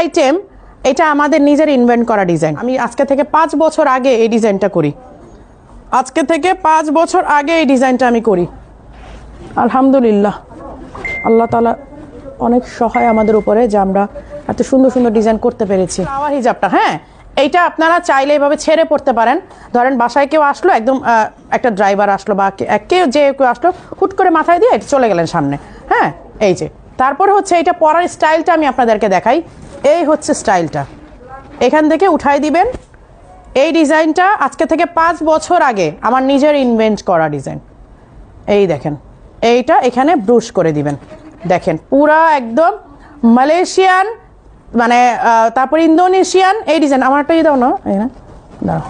item এটা আমাদের নিজের ইনভেন্ট করা ডিজাইন আমি আজকে থেকে পাঁচ বছর আগে এই ডিজাইনটা করি আজকে থেকে পাঁচ বছর আগে এই ডিজাইনটা আমি করি আলহামদুলিল্লাহ আল্লাহ তালা অনেক সহায় আমাদের উপরে যে আমরা এত সুন্দর সুন্দর ডিজাইন করতে পেরেছি আমার হিজাবটা হ্যাঁ এইটা আপনারা চাইলে এভাবে ছেড়ে পড়তে পারেন ধরেন বাসায় কেউ আসলো একদম একটা ড্রাইভার আসলো বা কেউ যে কেউ আসলো হুট করে মাথায় দিয়ে চলে গেলেন সামনে হ্যাঁ এই যে তারপর হচ্ছে এটা পরার স্টাইলটা আমি আপনাদেরকে দেখাই এই হচ্ছে স্টাইলটা এখান থেকে উঠাই দিবেন এই ডিজাইনটা আজকে থেকে পাঁচ বছর আগে আমার নিজের ইনভেন্ট করা ডিজাইন এই দেখেন এইটা এখানে ব্রুশ করে দিবেন দেখেন পুরা একদম মালয়েশিয়ান মানে তারপর ইন্দোনেশিয়ান এই ডিজাইন আমারটাই দাও না এই না দাঁড়াও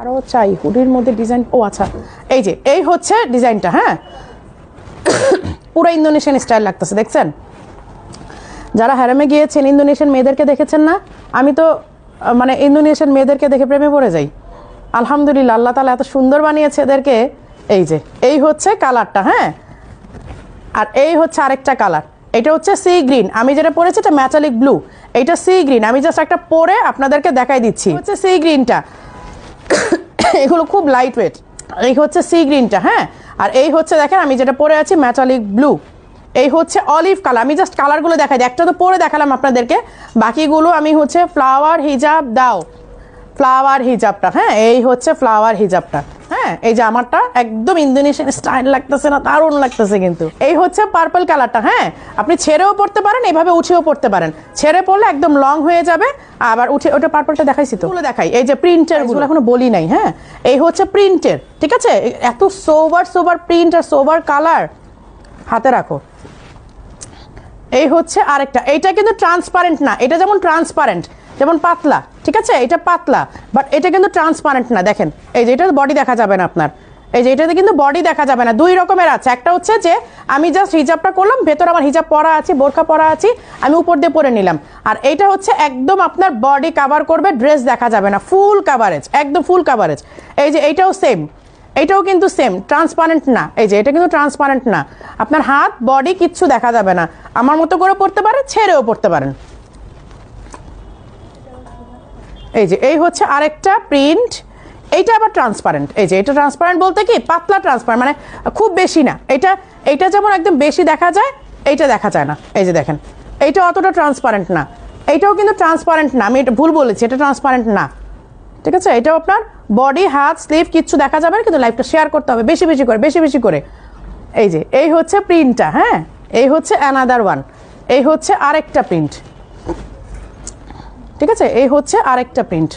আরও চাই হুডির মধ্যে ডিজাইন ও আচ্ছা এই যে এই হচ্ছে ডিজাইনটা হ্যাঁ পুরো ইন্দোনেশিয়ান স্টাইল লাগতেছে দেখছেন যারা হ্যারামে গিয়েছেন ইন্দোনেশিয়ান মেয়েদেরকে দেখেছেন না আমি তো মানে ইন্দোনেশিয়ান মেয়েদেরকে দেখে প্রেমে পড়ে যাই আলহামদুলিল্লাহ আল্লাহ তালা এত সুন্দর বানিয়েছে এদেরকে এই যে এই হচ্ছে কালারটা হ্যাঁ আর এই হচ্ছে আরেকটা কালার এটা হচ্ছে সি গ্রিন আমি যেটা পরেছি এটা ম্যাটালিক ব্লু এটা সি গ্রিন আমি জাস্ট একটা পরে আপনাদেরকে দেখাই দিচ্ছি হচ্ছে সি গ্রিনটা এগুলো খুব লাইট ওয়েট এই হচ্ছে সি গ্রিনটা হ্যাঁ আর এই হচ্ছে দেখেন আমি যেটা পরে আছি ম্যাটালিক ব্লু এই হচ্ছে অলিভ কালার আমি জাস্ট কালারগুলো দেখাই একটা তো পরে দেখালাম আপনাদেরকে বাকিগুলো আমি হচ্ছে ফ্লাওয়ার হিজাব দাও ফ্লাওয়ার হিজাবটা হ্যাঁ এই হচ্ছে ফ্লাওয়ার হিজাবটা হ্যাঁ এই যে আমারটা একদম ইন্দোনেশিয়ান স্টাইল লাগতেছে না দারুণ লাগতেছে কিন্তু এই হচ্ছে পার্পল কালারটা হ্যাঁ আপনি ছেড়েও পড়তে পারেন এইভাবে উঠেও পড়তে পারেন ছেড়ে পড়লে একদম লং হয়ে যাবে আবার উঠে ওটা পার্পলটা দেখাইছি তো ওগুলো দেখাই এই যে প্রিন্টের গুলো এখনো বলি নাই হ্যাঁ এই হচ্ছে প্রিন্টের ঠিক আছে এত সোভার সোভার প্রিন্ট আর সোভার কালার হাতে রাখো এই হচ্ছে আরেকটা এইটা কিন্তু ট্রান্সপারেন্ট না এটা যেমন ট্রান্সপারেন্ট যেমন পাতলা ঠিক আছে এটা পাতলা বাট এটা কিন্তু ট্রান্সপারেন্ট না দেখেন এই যে এটা বডি দেখা যাবে না আপনার এই যে এটাতে কিন্তু বডি দেখা যাবে না দুই রকমের আছে একটা হচ্ছে যে আমি জাস্ট হিজাবটা করলাম ভেতর আমার হিজাব পরা আছে বোরখা পরা আছি আমি উপর দিয়ে পরে নিলাম আর এইটা হচ্ছে একদম আপনার বডি কাভার করবে ড্রেস দেখা যাবে না ফুল কাভারেজ একদম ফুল কাভারেজ এই যে এইটাও সেম এটাও কিন্তু সেম ট্রান্সপারেন্ট না এই যে এটা কিন্তু ট্রান্সপারেন্ট না আপনার হাত বডি কিচ্ছু দেখা যাবে না আমার মতো করে পড়তে পারেন ছেড়েও পড়তে পারেন এই যে এই হচ্ছে আরেকটা প্রিন্ট এইটা আবার ট্রান্সপারেন্ট এই যে এটা ট্রান্সপারেন্ট বলতে কি পাতলা ট্রান্সপারেন্ট মানে খুব বেশি না এটা এটা যেমন একদম বেশি দেখা যায় এইটা দেখা যায় না এই যে দেখেন এইটা অতটা ট্রান্সপারেন্ট না এইটাও কিন্তু ট্রান্সপারেন্ট না আমি এটা ভুল বলেছি এটা ট্রান্সপারেন্ট না ঠিক আছে এটাও আপনার বডি হাত স্লিভ কিচ্ছু দেখা যাবে না কিন্তু লাইভটা শেয়ার করতে হবে বেশি বেশি করে বেশি বেশি করে এই যে এই হচ্ছে প্রিন্টটা হ্যাঁ এই হচ্ছে অ্যানাদার ওয়ান এই হচ্ছে আরেকটা প্রিন্ট ঠিক আছে এই হচ্ছে আরেকটা প্রিন্ট